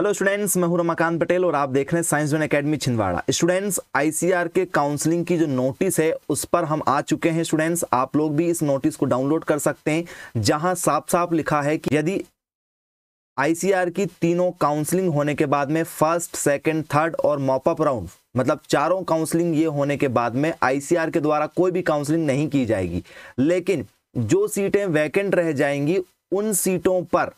hello students मैं हूं रमाकांत पटेल और आप देख रहे हैं science one academy Chhindwara students ICR के काउंसलिंग की जो नोटिस है उस पर हम आ चुके हैं स्टूडेंट्स आप लोग भी इस नोटिस को डाउनलोड कर सकते हैं जहां साफ साफ लिखा है कि यदि आईसीआर की तीनों काउंसलिंग होने के बाद में फर्स्ट सेकेंड थर्ड और मॉपअप राउंड मतलब चारों काउंसलिंग ये होने के बाद में आईसीआर के द्वारा कोई भी काउंसलिंग नहीं की जाएगी लेकिन जो सीटें वैकेंट रह जाएंगी उन सीटों पर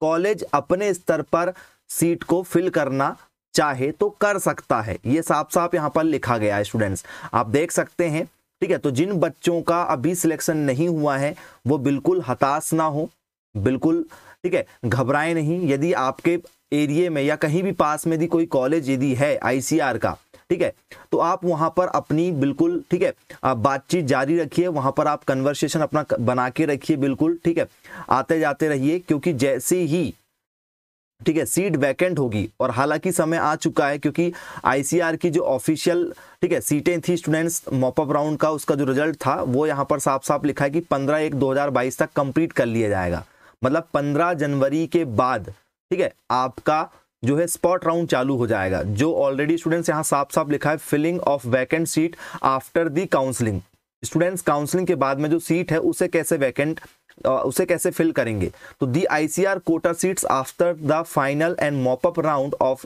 कॉलेज अपने स्तर पर सीट को फिल करना चाहे तो कर सकता है ये साफ साफ यहाँ पर लिखा गया है स्टूडेंट्स आप देख सकते हैं ठीक है तो जिन बच्चों का अभी सिलेक्शन नहीं हुआ है वो बिल्कुल हताश ना हो बिल्कुल ठीक है घबराएं नहीं यदि आपके एरिए में या कहीं भी पास में यदि कोई कॉलेज यदि है आईसीआर का ठीक है तो आप वहां पर अपनी बिल्कुल ठीक है बातचीत जारी रखिए वहां पर आप कन्वर्सेशन अपना बना के रखिए बिल्कुल ठीक है आते जाते रहिए क्योंकि जैसे ही ठीक है सीट वैकेंट होगी और हालांकि समय आ चुका है क्योंकि आईसीआर की जो ऑफिशियल ठीक है सीटें थी स्टूडेंट्स मॉपअप राउंड का उसका जो रिजल्ट था वो यहां पर साफ साफ लिखा है कि 15 एक 2022 तक कंप्लीट कर लिया जाएगा मतलब 15 जनवरी के बाद ठीक है आपका जो है स्पॉट राउंड चालू हो जाएगा जो ऑलरेडी स्टूडेंट्स यहाँ साफ साफ लिखा है filling of vacant seat after the counselling students counselling के बाद में जो सीट है उसे कैसे वैकेंट उसे कैसे फिल करेंगे तो the ICR quota seats after the final and mop up round of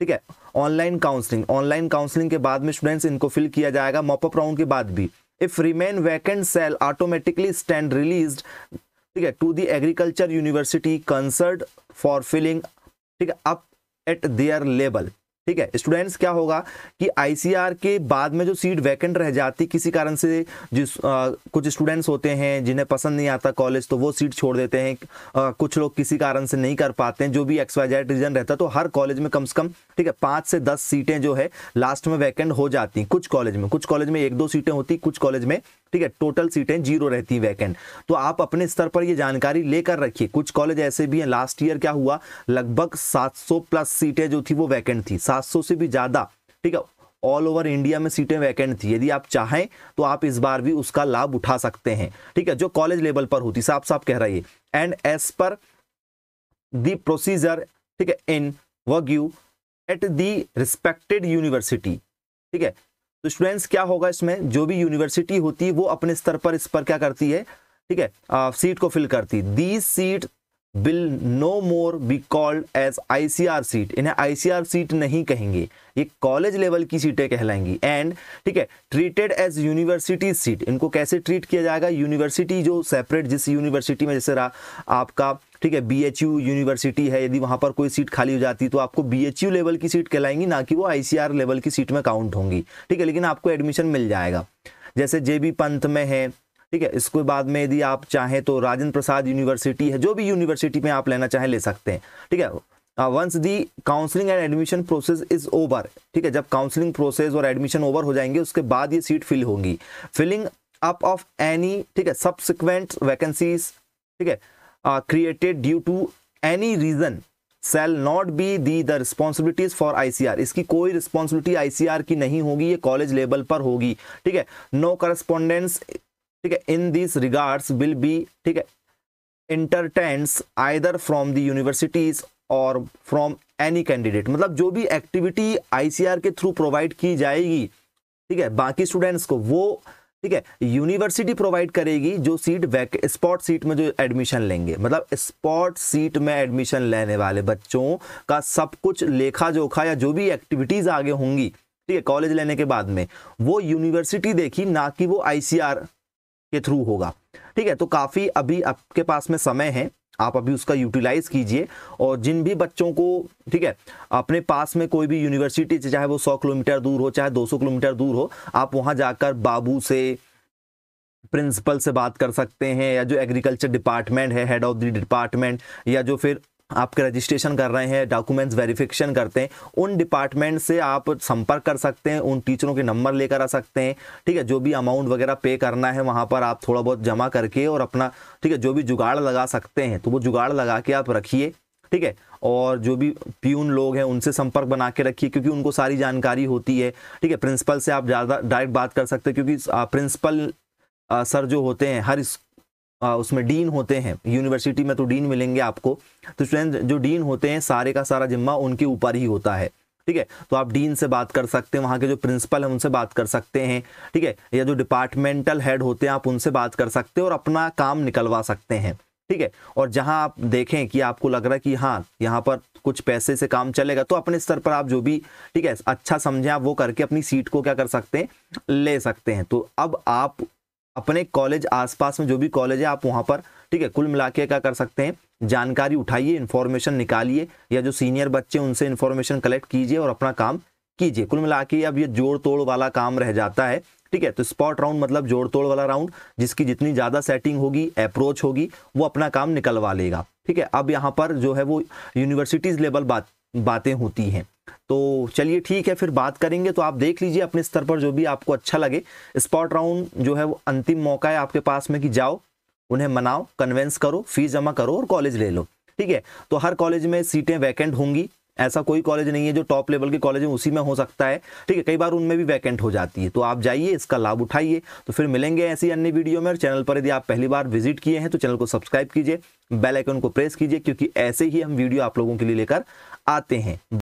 ठीक है ऑनलाइन काउंसलिंग ऑनलाइन काउंसलिंग के बाद में स्टूडेंट्स इनको फिल किया जाएगा मॉपअप राउंड के बाद भी if remain vacant shall automatically stand release ठीक है to the agriculture university concert for filling ठीक है अप एट देयर लेवल ठीक है स्टूडेंट्स क्या होगा कि आईसीआर के बाद में जो सीट वैकेंट रह जाती किसी कारण से जिस आ, कुछ स्टूडेंट्स होते हैं जिन्हें पसंद नहीं आता कॉलेज तो वो सीट छोड़ देते हैं आ, कुछ लोग किसी कारण से नहीं कर पाते हैं जो भी जेड रीजन रहता तो हर कॉलेज में कम से कम ठीक है पांच से दस सीटें जो है लास्ट में वैकेंट हो जाती कुछ कॉलेज में कुछ कॉलेज में एक दो सीटें होती कुछ कॉलेज में ठीक है टोटल सीटें जीरो रहती है वैकेंट तो आप अपने स्तर पर ये जानकारी लेकर रखिए कुछ कॉलेज ऐसे भी हैं लास्ट ईयर क्या हुआ लगभग 700 प्लस सीटें जो थी वो वैकेंट थी 700 से भी ज़्यादा ठीक है ऑल ओवर इंडिया में सीटें वैकेंट थी यदि आप चाहें तो आप इस बार भी उसका लाभ उठा सकते हैं ठीक है जो कॉलेज लेवल पर होती साफ साफ कह रही है एंड एज पर दोसीजर ठीक है इन वर्ग एट दी रिस्पेक्टेड यूनिवर्सिटी ठीक है तो स्टूडेंट्स क्या होगा इसमें जो भी यूनिवर्सिटी होती है वो अपने स्तर पर इस पर क्या करती है ठीक है सीट को फिल करती these seat will no more be called as ICR seat इन्हें आईसीआर सीट नहीं कहेंगे ये कॉलेज लेवल की सीटें कहलाएंगी एंड ठीक है ट्रीटेड एज यूनिवर्सिटी सीट इनको कैसे ट्रीट किया जाएगा यूनिवर्सिटी जो सेपरेट जिस यूनिवर्सिटी में जैसे रहा आपका ठीक है बी एच यू यूनिवर्सिटी है यदि वहाँ पर कोई सीट खाली हो जाती तो आपको बी एच यू लेवल की सीट कहलाएंगी ना कि वो आई सी आर लेवल की सीट में काउंट होंगी ठीक है लेकिन आपको एडमिशन मिल जाएगा जैसे जे बी पंथ में है ठीक है इसके बाद में यदि आप चाहें तो राजेंद्र प्रसाद यूनिवर्सिटी है जो भी यूनिवर्सिटी में आप लेना चाहें ले सकते हैं ठीक है once the counselling and admission process is over ठीक है जब काउंसलिंग प्रोसेस और एडमिशन ओवर हो जाएंगे उसके बाद ये सीट फिल होंगी फिलिंग अप ऑफ एनी ठीक है सबसिक्वेंट वैकेंसीज ठीक है created due to any reason shall not be the the responsibilities for ICR इसकी कोई रिस्पॉन्सिबिलिटी आईसीआर की नहीं होगी ये कॉलेज लेवल पर होगी ठीक है नो करस्पॉन्डेंस ठीक है in this regards will be ठीक है entertained either from the universities और फ्रॉम एनी कैंडिडेट मतलब जो भी एक्टिविटी आईसीआर के थ्रू प्रोवाइड की जाएगी ठीक है बाकी स्टूडेंट्स को वो ठीक है यूनिवर्सिटी प्रोवाइड करेगी जो सीट वैक स्पॉट सीट में जो एडमिशन लेंगे मतलब स्पॉट सीट में एडमिशन लेने वाले बच्चों का सब कुछ लेखा जोखा या जो भी एक्टिविटीज आगे होंगी ठीक है कॉलेज लेने के बाद में वो यूनिवर्सिटी देखी ना कि वो आईसीआर के थ्रू होगा ठीक है तो काफ़ी अभी आपके पास में समय है आप अभी उसका यूटिलाइज कीजिए और जिन भी बच्चों को ठीक है अपने पास में कोई भी यूनिवर्सिटी चाहे वो 100 किलोमीटर दूर हो चाहे 200 किलोमीटर दूर हो आप वहां जाकर बाबू से प्रिंसिपल से बात कर सकते हैं या जो एग्रीकल्चर डिपार्टमेंट है हेड ऑफ द डिपार्टमेंट या जो फिर आपके रजिस्ट्रेशन कर रहे हैं डॉक्यूमेंट्स वेरिफिकेशन करते हैं उन डिपार्टमेंट से आप संपर्क कर सकते हैं उन टीचरों के नंबर लेकर आ सकते हैं ठीक है जो भी अमाउंट वगैरह पे करना है वहाँ पर आप थोड़ा बहुत जमा करके और अपना ठीक है जो भी जुगाड़ लगा सकते हैं तो वो जुगाड़ लगा के आप रखिए ठीक है और जो भी प्यून लोग हैं उनसे संपर्क बना के रखिए क्योंकि उनको सारी जानकारी होती है ठीक है प्रिंसिपल से आप ज़्यादा डायरेक्ट बात कर सकते हैं क्योंकि प्रिंसिपल सर जो होते हैं हर उसमें डीन होते हैं यूनिवर्सिटी में तो डीन मिलेंगे आपको तो स्टूडेंट जो डीन होते हैं सारे का सारा जिम्मा उनके ऊपर ही होता है ठीक है तो आप डीन से बात कर सकते हैं वहाँ के जो प्रिंसिपल हैं उनसे बात कर सकते हैं ठीक है या जो डिपार्टमेंटल हेड होते हैं आप उनसे बात कर सकते हैं और अपना काम निकलवा सकते हैं ठीक है और जहां आप देखें कि आपको लग रहा है कि हाँ यहाँ पर कुछ पैसे से काम चलेगा तो अपने स्तर पर आप जो भी ठीक है अच्छा समझें आप वो करके अपनी सीट को क्या कर सकते हैं ले सकते हैं तो अब आप अपने कॉलेज आसपास में जो भी कॉलेज है आप वहाँ पर ठीक है कुल मिला के क्या कर सकते हैं जानकारी उठाइए इन्फॉर्मेशन निकालिए या जो सीनियर बच्चे उनसे इन्फॉर्मेशन कलेक्ट कीजिए और अपना काम कीजिए कुल मिला के अब ये जोड़ तोड़ वाला काम रह जाता है ठीक है तो स्पॉट राउंड मतलब जोड़ तोड़ वाला राउंड जिसकी जितनी ज़्यादा सेटिंग होगी अप्रोच होगी वो अपना काम निकलवा लेगा ठीक है अब यहाँ पर जो है वो यूनिवर्सिटीज़ लेवल बात बातें होती हैं तो चलिए ठीक है फिर बात करेंगे तो आप देख लीजिए अपने स्तर पर जो भी आपको अच्छा लगे स्पॉट राउंड जो है वो अंतिम मौका है आपके पास में कि जाओ उन्हें मनाओ कन्वेंस करो फीस जमा करो और कॉलेज ले लो ठीक है तो हर कॉलेज में सीटें वैकेंट होंगी ऐसा कोई कॉलेज नहीं है जो टॉप लेवल के कॉलेज है उसी में हो सकता है ठीक है कई बार उनमें भी वैकेंट हो जाती है तो आप जाइए इसका लाभ उठाइए तो फिर मिलेंगे ऐसी अन्य वीडियो में और चैनल पर यदि आप पहली बार विजिट किए हैं तो चैनल को सब्सक्राइब कीजिए बेल आइकन को प्रेस कीजिए क्योंकि ऐसे ही हम वीडियो आप लोगों के लिए लेकर आते हैं